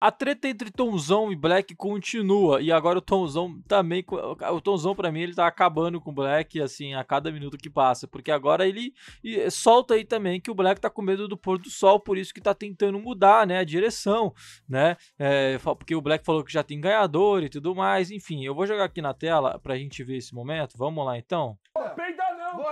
A treta entre Tomzão e Black continua. E agora o Tomzão também. O Tomzão, pra mim, ele tá acabando com o Black, assim, a cada minuto que passa. Porque agora ele solta aí também que o Black tá com medo do pôr do sol, por isso que tá tentando mudar, né? A direção, né? É, porque o Black falou que já tem ganhador e tudo mais. Enfim, eu vou jogar aqui na tela pra gente ver esse momento. Vamos lá então. É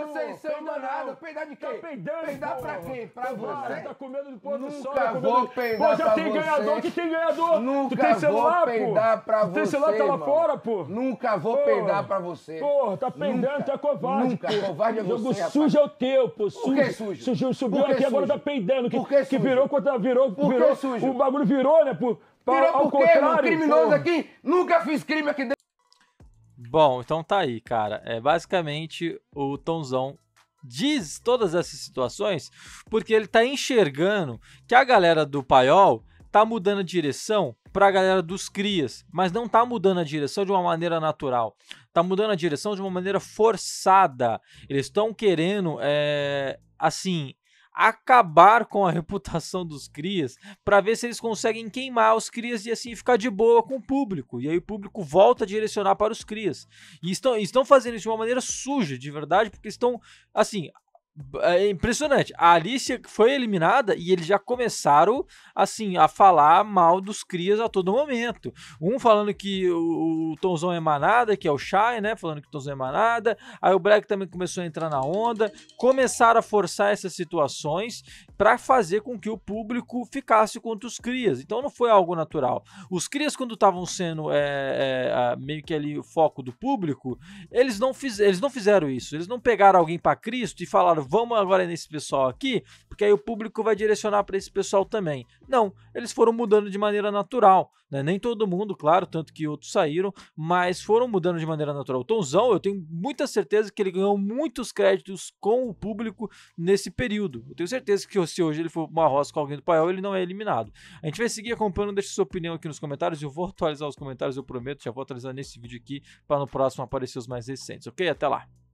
vocês são danados. Peidar de tá quê? Tá peidando, peidar pra quem? Pra você? Tá com medo do povo do sol. Nunca tá vou peidar pô, já tem ganhador que tem ganhador. Nunca tu tem celular, vou peidar pô. pra você, Tem celular, tá lá fora, pô. Nunca vou peidar pra você. Porra, tá peidando, tu é covarde, Nunca, pô. covarde é você, Jogo sujo é o teu, pô. Por que sujo? Sujo, subiu aqui, agora tá peidando. Por que sujo? Que virou, virou, virou. O bagulho virou, né, pô. Virou porque, mano, criminoso aqui, nunca fiz crime aqui dentro. Bom, então tá aí, cara. É basicamente o Tonzão diz todas essas situações porque ele tá enxergando que a galera do paiol tá mudando a direção para a galera dos crias, mas não tá mudando a direção de uma maneira natural. Tá mudando a direção de uma maneira forçada. Eles estão querendo, é, assim, acabar com a reputação dos crias para ver se eles conseguem queimar os crias e assim ficar de boa com o público. E aí o público volta a direcionar para os crias. E estão, estão fazendo isso de uma maneira suja, de verdade, porque estão assim, é impressionante. A Alicia foi eliminada e eles já começaram, assim, a falar mal dos crias a todo momento. Um falando que o, o Tonzão é manada, que é o Shai, né? Falando que o Tonzão é manada. Aí o Black também começou a entrar na onda. Começaram a forçar essas situações para fazer com que o público ficasse contra os crias. Então não foi algo natural. Os crias, quando estavam sendo é, é, meio que ali o foco do público, eles não, fiz, eles não fizeram isso. Eles não pegaram alguém para Cristo e falaram vamos agora nesse pessoal aqui, porque aí o público vai direcionar para esse pessoal também. Não, eles foram mudando de maneira natural. Né? Nem todo mundo, claro, tanto que outros saíram, mas foram mudando de maneira natural. O Tonzão, eu tenho muita certeza que ele ganhou muitos créditos com o público nesse período. Eu tenho certeza que se hoje ele for uma roça com alguém do Paiol, ele não é eliminado. A gente vai seguir acompanhando, deixa sua opinião aqui nos comentários. Eu vou atualizar os comentários, eu prometo. Já vou atualizar nesse vídeo aqui para no próximo aparecer os mais recentes, ok? Até lá!